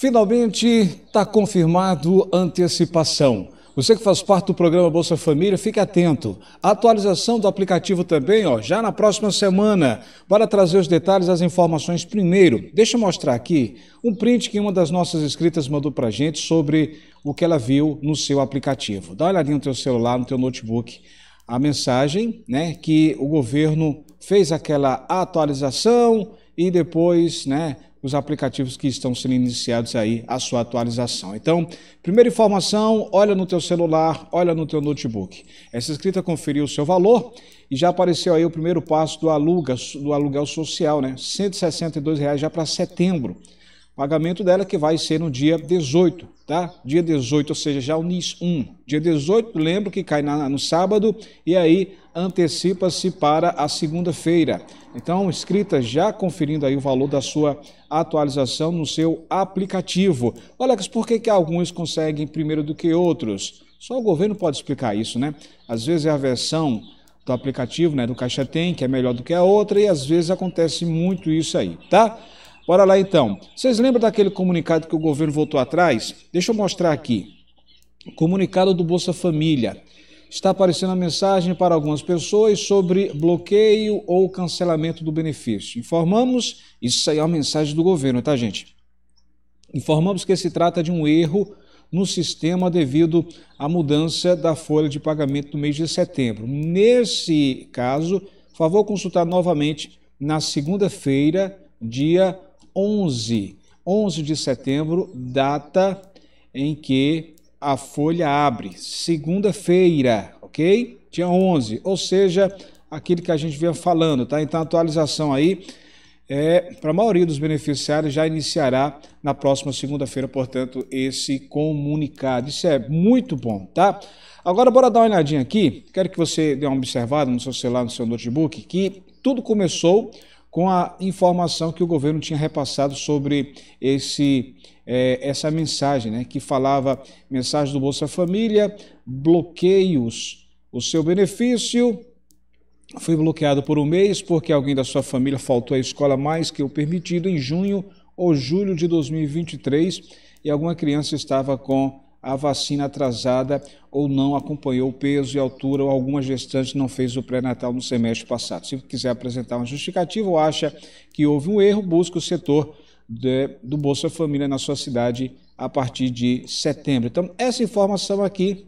Finalmente está confirmado antecipação. Você que faz parte do programa Bolsa Família, fique atento. A atualização do aplicativo também, ó, já na próxima semana. Para trazer os detalhes, as informações primeiro. Deixa eu mostrar aqui um print que uma das nossas escritas mandou para gente sobre o que ela viu no seu aplicativo. Dá uma olhadinha no teu celular, no teu notebook. A mensagem, né, que o governo fez aquela atualização e depois, né, os aplicativos que estão sendo iniciados aí a sua atualização. Então, primeira informação, olha no teu celular, olha no teu notebook. Essa escrita conferiu o seu valor e já apareceu aí o primeiro passo do aluga, do aluguel social, né? R$ 162 reais já para setembro. pagamento dela que vai ser no dia 18, tá? Dia 18, ou seja, já o NIS 1. Dia 18, lembro que cai na, no sábado e aí antecipa-se para a segunda-feira. Então, escrita já conferindo aí o valor da sua atualização no seu aplicativo. Alex, por que, que alguns conseguem primeiro do que outros? Só o governo pode explicar isso, né? Às vezes é a versão do aplicativo, né, do Caixa Tem, que é melhor do que a outra, e às vezes acontece muito isso aí, tá? Bora lá então. Vocês lembram daquele comunicado que o governo voltou atrás? Deixa eu mostrar aqui. Comunicado do Bolsa Família está aparecendo a mensagem para algumas pessoas sobre bloqueio ou cancelamento do benefício. Informamos, isso aí é uma mensagem do governo, tá, gente? Informamos que se trata de um erro no sistema devido à mudança da folha de pagamento do mês de setembro. Nesse caso, favor consultar novamente na segunda-feira, dia 11, 11 de setembro, data em que a folha abre. Segunda-feira, ok? Dia 11, ou seja, aquilo que a gente vinha falando, tá? Então, a atualização aí, é, para a maioria dos beneficiários, já iniciará na próxima segunda-feira, portanto, esse comunicado. Isso é muito bom, tá? Agora, bora dar uma olhadinha aqui. Quero que você dê uma observada no seu celular, no seu notebook, que tudo começou com a informação que o governo tinha repassado sobre esse, é, essa mensagem, né, que falava mensagem do Bolsa Família, bloqueios, o seu benefício foi bloqueado por um mês porque alguém da sua família faltou à escola mais que o permitido em junho ou julho de 2023 e alguma criança estava com a vacina atrasada ou não acompanhou o peso e altura ou alguma gestante não fez o pré-natal no semestre passado. Se quiser apresentar uma justificativa ou acha que houve um erro, busque o setor de, do Bolsa Família na sua cidade a partir de setembro. Então, essa informação aqui,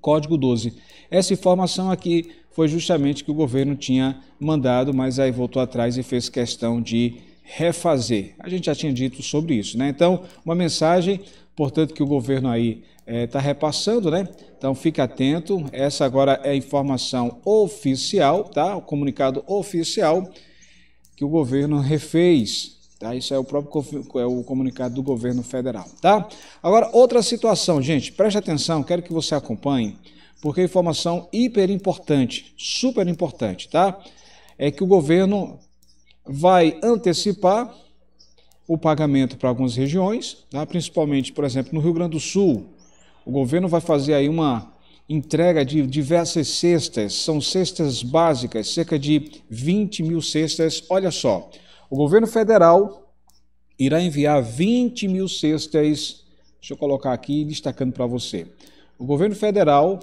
código 12, essa informação aqui foi justamente que o governo tinha mandado, mas aí voltou atrás e fez questão de refazer. A gente já tinha dito sobre isso, né? Então, uma mensagem, portanto, que o governo aí está eh, é, repassando, né? Então, fique atento. Essa agora é a informação oficial, tá? O comunicado oficial que o governo refez. Tá? Isso é o próprio é o comunicado do governo federal, tá? Agora, outra situação, gente, preste atenção, quero que você acompanhe, porque é informação hiper importante, super importante, tá? É que o governo vai antecipar o pagamento para algumas regiões, tá? principalmente, por exemplo, no Rio Grande do Sul. O governo vai fazer aí uma entrega de diversas cestas, são cestas básicas, cerca de 20 mil cestas. Olha só, o governo federal irá enviar 20 mil cestas, deixa eu colocar aqui destacando para você. O governo federal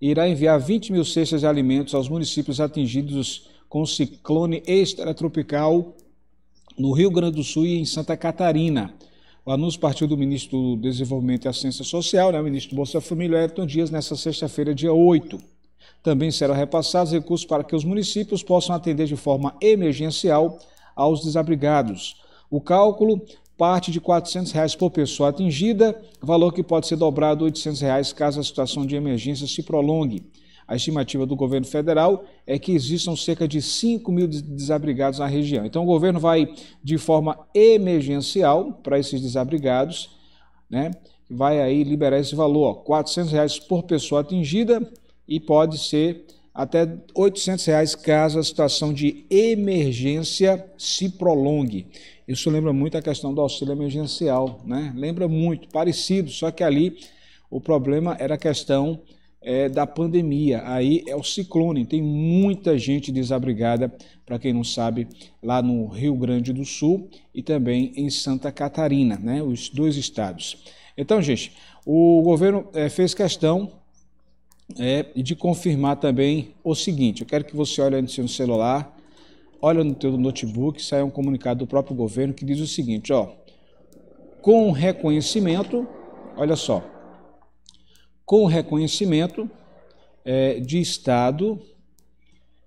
irá enviar 20 mil cestas de alimentos aos municípios atingidos com ciclone extratropical no Rio Grande do Sul e em Santa Catarina. O anúncio partiu do ministro do Desenvolvimento e Assistência Social, né, o ministro Bolsa Família, Elton Dias, nesta sexta-feira, dia 8. Também serão repassados recursos para que os municípios possam atender de forma emergencial aos desabrigados. O cálculo parte de R$ 400 reais por pessoa atingida, valor que pode ser dobrado a R$ 800 reais caso a situação de emergência se prolongue. A estimativa do governo federal é que existam cerca de 5 mil desabrigados na região. Então, o governo vai, de forma emergencial, para esses desabrigados, né, vai aí liberar esse valor, R$ 400 reais por pessoa atingida e pode ser até 800 reais caso a situação de emergência se prolongue. Isso lembra muito a questão do auxílio emergencial, né? Lembra muito, parecido, só que ali o problema era a questão é, da pandemia. Aí é o ciclone, tem muita gente desabrigada, para quem não sabe, lá no Rio Grande do Sul e também em Santa Catarina, né, os dois estados. Então, gente, o governo é, fez questão é, de confirmar também o seguinte: eu quero que você olhe no seu celular, olhe no teu notebook, sai um comunicado do próprio governo que diz o seguinte, ó, com reconhecimento, olha só, com o reconhecimento é, de estado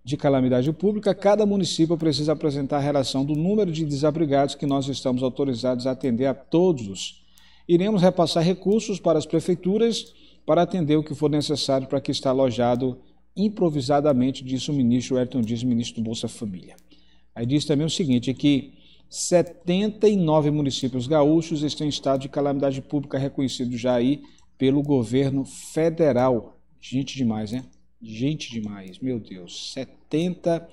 de calamidade pública, cada município precisa apresentar a relação do número de desabrigados que nós estamos autorizados a atender a todos. Iremos repassar recursos para as prefeituras para atender o que for necessário para que está alojado improvisadamente, disse o ministro Ayrton Dias, ministro do Bolsa Família. Aí diz também o seguinte, que 79 municípios gaúchos estão em estado de calamidade pública reconhecido já aí pelo governo federal. Gente demais, né? Gente demais, meu Deus. 70,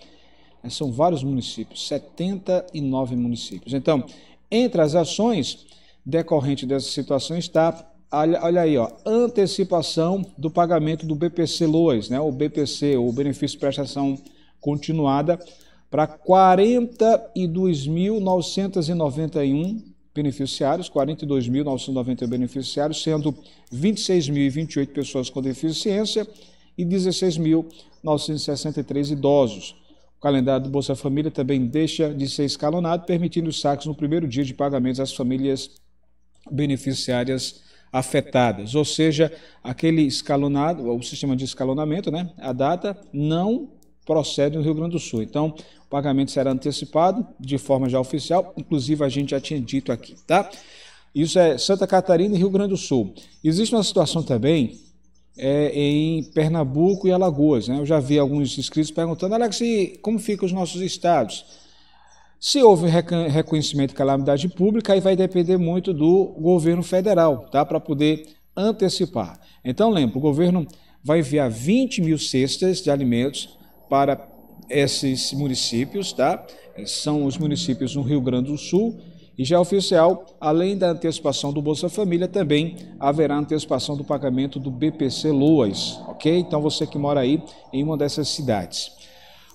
eh, são vários municípios, 79 municípios. Então, entre as ações decorrente dessa situação está, olha, aí, ó, antecipação do pagamento do BPC Loas, né? O BPC, o benefício de prestação continuada para 42.991 beneficiários, 42.991 beneficiários, sendo 26.028 pessoas com deficiência e 16.963 idosos. O calendário do Bolsa Família também deixa de ser escalonado, permitindo os saques no primeiro dia de pagamentos às famílias beneficiárias afetadas, ou seja, aquele escalonado, o sistema de escalonamento, né, a data não procede no Rio Grande do Sul. Então, pagamento será antecipado de forma já oficial, inclusive a gente já tinha dito aqui, tá? Isso é Santa Catarina e Rio Grande do Sul. Existe uma situação também é, em Pernambuco e Alagoas, né? Eu já vi alguns inscritos perguntando, Alex, como ficam os nossos estados? Se houve reconhecimento de calamidade pública, aí vai depender muito do governo federal, tá? Para poder antecipar. Então, lembra, o governo vai enviar 20 mil cestas de alimentos para esses municípios, tá? São os municípios no Rio Grande do Sul. E já oficial, além da antecipação do Bolsa Família, também haverá antecipação do pagamento do BPC Loas, ok? Então você que mora aí em uma dessas cidades.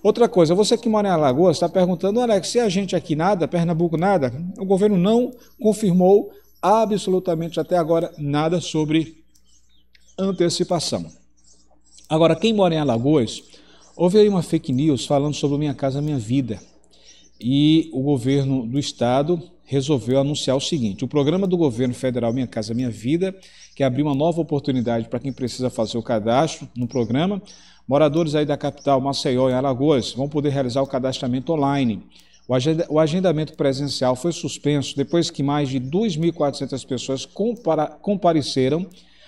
Outra coisa, você que mora em Alagoas está perguntando, Alex, se a gente aqui nada, Pernambuco nada, o governo não confirmou absolutamente até agora nada sobre antecipação. Agora, quem mora em Alagoas Houve aí uma fake news falando sobre Minha Casa Minha Vida. E o governo do estado resolveu anunciar o seguinte: o programa do governo federal Minha Casa Minha Vida, que abriu uma nova oportunidade para quem precisa fazer o cadastro no programa, moradores aí da capital Maceió e Alagoas vão poder realizar o cadastramento online. O agendamento presencial foi suspenso depois que mais de 2.400 pessoas compareceram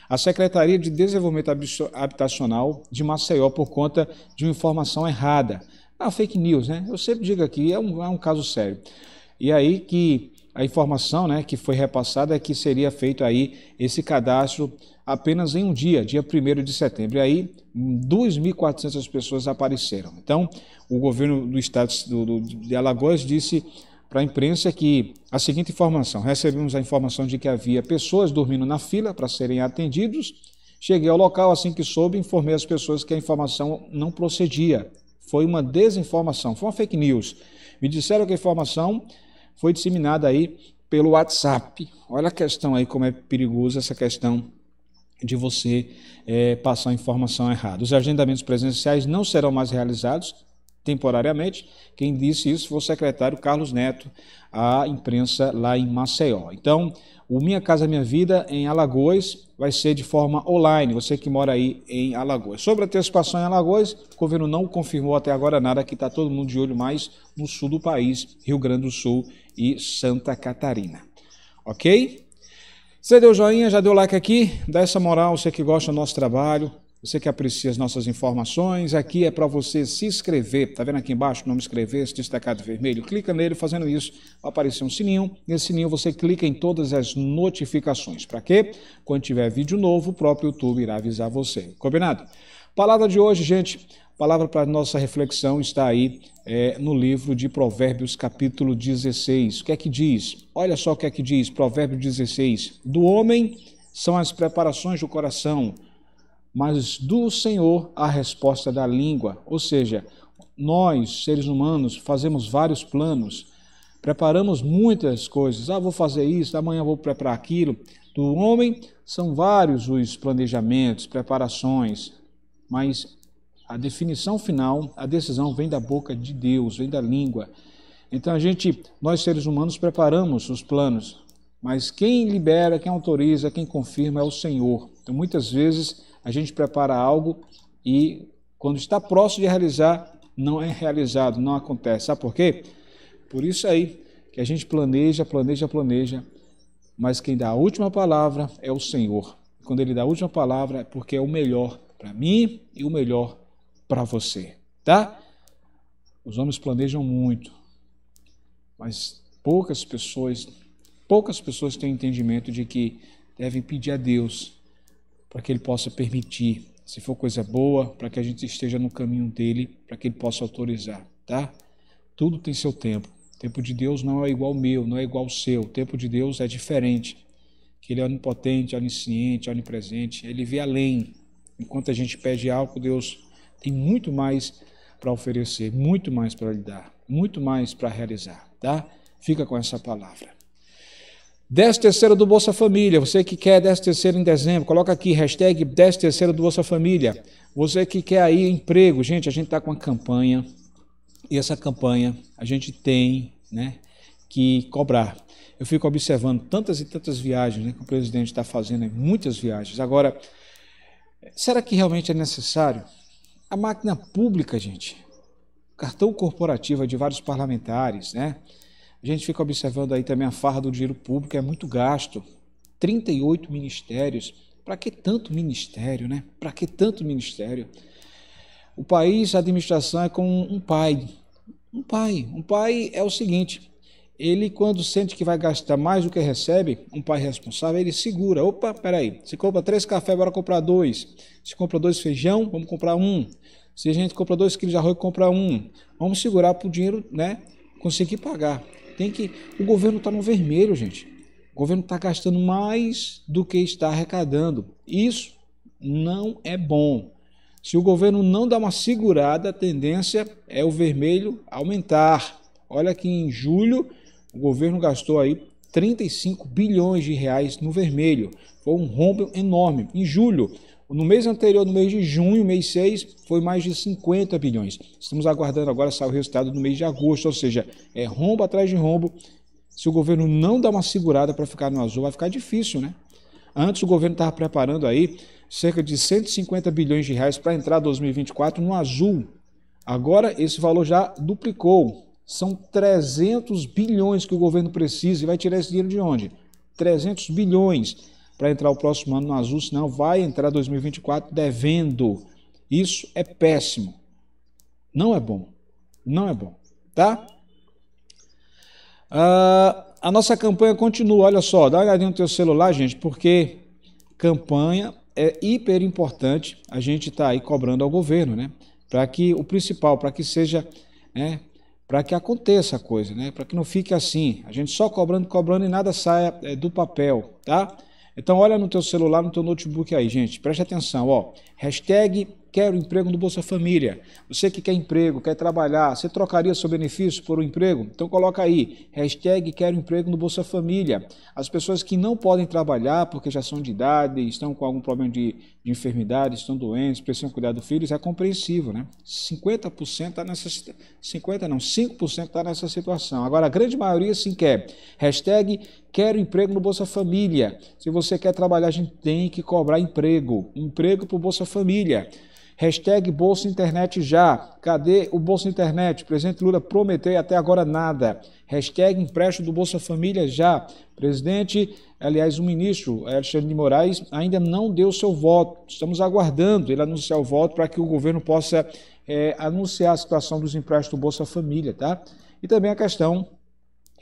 a Secretaria de Desenvolvimento Habitacional de Maceió por conta de uma informação errada. Ah, fake news, né? Eu sempre digo aqui, é um, é um caso sério. E aí que a informação né, que foi repassada é que seria feito aí esse cadastro apenas em um dia, dia 1 de setembro. E aí 2.400 pessoas apareceram. Então, o governo do estado do, do, de Alagoas disse para a imprensa é que a seguinte informação: recebemos a informação de que havia pessoas dormindo na fila para serem atendidos. Cheguei ao local assim que soube, informei as pessoas que a informação não procedia. Foi uma desinformação, foi uma fake news. Me disseram que a informação foi disseminada aí pelo WhatsApp. Olha a questão aí como é perigosa essa questão de você é, passar informação errada. Os agendamentos presenciais não serão mais realizados temporariamente. Quem disse isso foi o secretário Carlos Neto à imprensa lá em Maceió. Então, o Minha Casa Minha Vida em Alagoas vai ser de forma online, você que mora aí em Alagoas. Sobre a antecipação em Alagoas, o governo não confirmou até agora nada, que está todo mundo de olho mais no sul do país, Rio Grande do Sul e Santa Catarina. Ok? Você deu joinha, já deu like aqui, dá essa moral, você que gosta do nosso trabalho, você que aprecia as nossas informações, aqui é para você se inscrever. Está vendo aqui embaixo o nome inscrever, esse destacado vermelho? Clica nele, fazendo isso vai aparecer um sininho. Nesse sininho você clica em todas as notificações. Para quê? Quando tiver vídeo novo, o próprio YouTube irá avisar você. Combinado? Palavra de hoje, gente. Palavra para nossa reflexão está aí é, no livro de Provérbios, capítulo 16. O que é que diz? Olha só o que é que diz, Provérbios 16. Do homem são as preparações do coração mas do Senhor a resposta da língua. Ou seja, nós, seres humanos, fazemos vários planos, preparamos muitas coisas. Ah, vou fazer isso, amanhã vou preparar aquilo. Do homem, são vários os planejamentos, preparações, mas a definição final, a decisão vem da boca de Deus, vem da língua. Então a gente, nós seres humanos, preparamos os planos, mas quem libera, quem autoriza, quem confirma é o Senhor. Então muitas vezes a gente prepara algo e quando está próximo de realizar, não é realizado, não acontece. Sabe por quê? Por isso aí que a gente planeja, planeja, planeja, mas quem dá a última palavra é o Senhor. Quando ele dá a última palavra é porque é o melhor para mim e o melhor para você, tá? Os homens planejam muito, mas poucas pessoas, poucas pessoas têm entendimento de que devem pedir a Deus para que Ele possa permitir. Se for coisa boa, para que a gente esteja no caminho dele, para que ele possa autorizar, tá? Tudo tem seu tempo. O tempo de Deus não é igual ao meu, não é igual ao seu. O tempo de Deus é diferente. Que ele é onipotente, onisciente, onipresente, ele vê além. Enquanto a gente pede algo, Deus tem muito mais para oferecer, muito mais para lhe dar, muito mais para realizar, tá? Fica com essa palavra. 10 terceiro do Bolsa Família, você que quer 10 terceiro em dezembro, coloca aqui, hashtag 10 terceiro do Bolsa Família. Você que quer aí emprego, gente, a gente está com uma campanha, e essa campanha a gente tem né, que cobrar. Eu fico observando tantas e tantas viagens né, que o presidente está fazendo, né, muitas viagens. Agora, será que realmente é necessário? A máquina pública, gente, cartão corporativo é de vários parlamentares, né? A gente fica observando aí também a farra do dinheiro público, é muito gasto. 38 ministérios. Para que tanto ministério, né? Para que tanto ministério? O país, a administração é como um pai. Um pai. Um pai é o seguinte: ele, quando sente que vai gastar mais do que recebe, um pai responsável, ele segura. Opa, peraí. Se compra três cafés, bora comprar dois. Se compra dois feijão, vamos comprar um. Se a gente compra dois quilos de arroz, compra um. Vamos segurar para o dinheiro, né? Conseguir pagar. Tem que. O governo está no vermelho, gente. O governo está gastando mais do que está arrecadando. Isso não é bom. Se o governo não dá uma segurada, a tendência é o vermelho aumentar. Olha que em julho o governo gastou aí 35 bilhões de reais no vermelho. Foi um rombo enorme. Em julho, no mês anterior, no mês de junho, mês 6, foi mais de 50 bilhões. Estamos aguardando agora sair o resultado do mês de agosto, ou seja, é rombo atrás de rombo. Se o governo não dá uma segurada para ficar no azul, vai ficar difícil, né? Antes o governo estava preparando aí cerca de 150 bilhões de reais para entrar 2024 no azul. Agora esse valor já duplicou. São 300 bilhões que o governo precisa e vai tirar esse dinheiro de onde? 300 bilhões para entrar o próximo ano no azul, senão vai entrar 2024 devendo. Isso é péssimo. Não é bom. Não é bom. Tá? Uh, a nossa campanha continua. Olha só, dá uma olhadinha no teu celular, gente, porque campanha é hiper importante. A gente está aí cobrando ao governo, né? Para que o principal, para que seja, né? Para que aconteça a coisa, né? Para que não fique assim. A gente só cobrando, cobrando e nada saia é, do papel, tá? Então olha no teu celular, no teu notebook aí, gente, preste atenção, ó, hashtag quero emprego no Bolsa Família. Você que quer emprego, quer trabalhar, você trocaria seu benefício por um emprego? Então coloca aí, hashtag quero emprego no Bolsa Família. As pessoas que não podem trabalhar porque já são de idade, estão com algum problema de de enfermidades, estão doentes, precisam cuidar do filho, é compreensível, né? 50% está nessa 50 não, 5% está nessa situação. Agora a grande maioria sim quer. Hashtag quero emprego no Bolsa Família. Se você quer trabalhar, a gente tem que cobrar emprego, emprego para o Bolsa Família. Hashtag Bolsa Internet já. Cadê o Bolsa Internet? Presidente Lula prometeu e até agora nada. Hashtag empréstimo do Bolsa Família já. Presidente, aliás, o ministro Alexandre de Moraes ainda não deu seu voto. Estamos aguardando ele anunciar o voto para que o governo possa é, anunciar a situação dos empréstimos do Bolsa Família, tá? E também a questão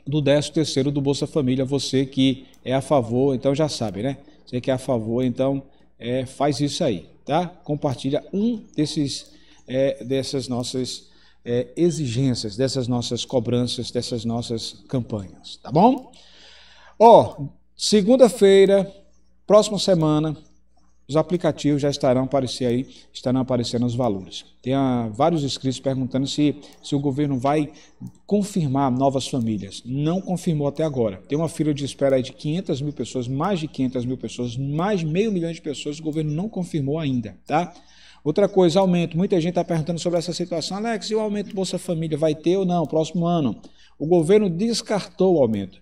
do 13 do Bolsa Família, você que é a favor, então já sabe, né? Você que é a favor, então é, faz isso aí, tá? Compartilha um desses, é, dessas nossas é, exigências, dessas nossas cobranças, dessas nossas campanhas, tá bom? Ó, oh, segunda-feira, próxima semana, os aplicativos já estarão aparecendo aí, estarão aparecendo os valores. Tem a ah, vários inscritos perguntando se, se o governo vai confirmar novas famílias. Não confirmou até agora. Tem uma fila de espera aí de 500 mil pessoas, mais de 500 mil pessoas, mais meio milhão de pessoas. O governo não confirmou ainda, tá? Outra coisa, aumento. Muita gente está perguntando sobre essa situação. Alex, e o aumento do Bolsa Família vai ter ou não próximo ano? O governo descartou o aumento.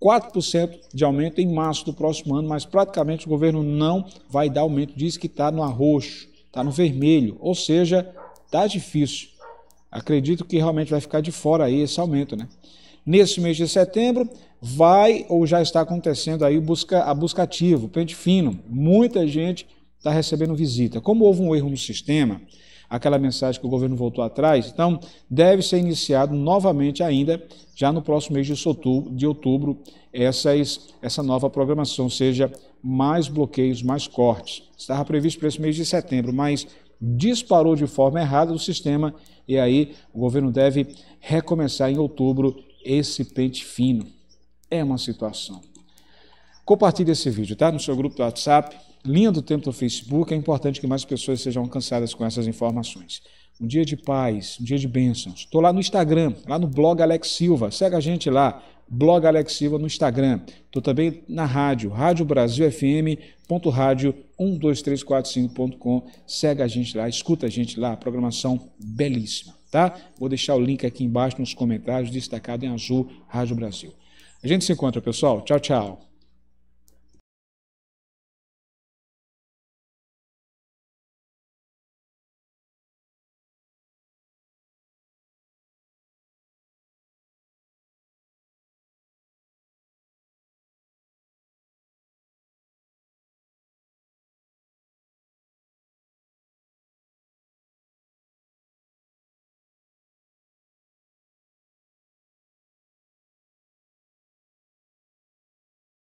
4% de aumento em março do próximo ano, mas praticamente o governo não vai dar aumento. Diz que está no arroxo, está no vermelho, ou seja, está difícil. Acredito que realmente vai ficar de fora aí esse aumento, né? Nesse mês de setembro, vai ou já está acontecendo aí busca, a busca ativa, pente fino. Muita gente está recebendo visita. Como houve um erro no sistema, aquela mensagem que o governo voltou atrás. Então, deve ser iniciado novamente ainda, já no próximo mês de outubro, de outubro essas, essa nova programação, ou seja, mais bloqueios, mais cortes. Estava previsto para esse mês de setembro, mas disparou de forma errada o sistema e aí o governo deve recomeçar em outubro esse pente fino. É uma situação. Compartilhe esse vídeo, tá? No seu grupo do WhatsApp, Linha do tempo do Facebook, é importante que mais pessoas sejam alcançadas com essas informações. Um dia de paz, um dia de bênçãos. Estou lá no Instagram, lá no blog Alex Silva. Segue a gente lá, blog Alex Silva no Instagram. Estou também na rádio, Rádio 12345.com. Segue a gente lá, escuta a gente lá, programação belíssima, tá? Vou deixar o link aqui embaixo nos comentários, destacado em azul, Rádio Brasil. A gente se encontra, pessoal. Tchau, tchau.